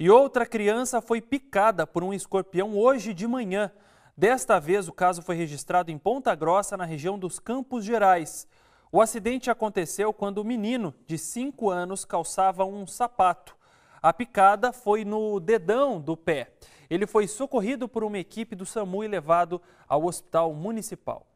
E outra criança foi picada por um escorpião hoje de manhã. Desta vez, o caso foi registrado em Ponta Grossa, na região dos Campos Gerais. O acidente aconteceu quando o menino, de 5 anos, calçava um sapato. A picada foi no dedão do pé. Ele foi socorrido por uma equipe do SAMU e levado ao hospital municipal.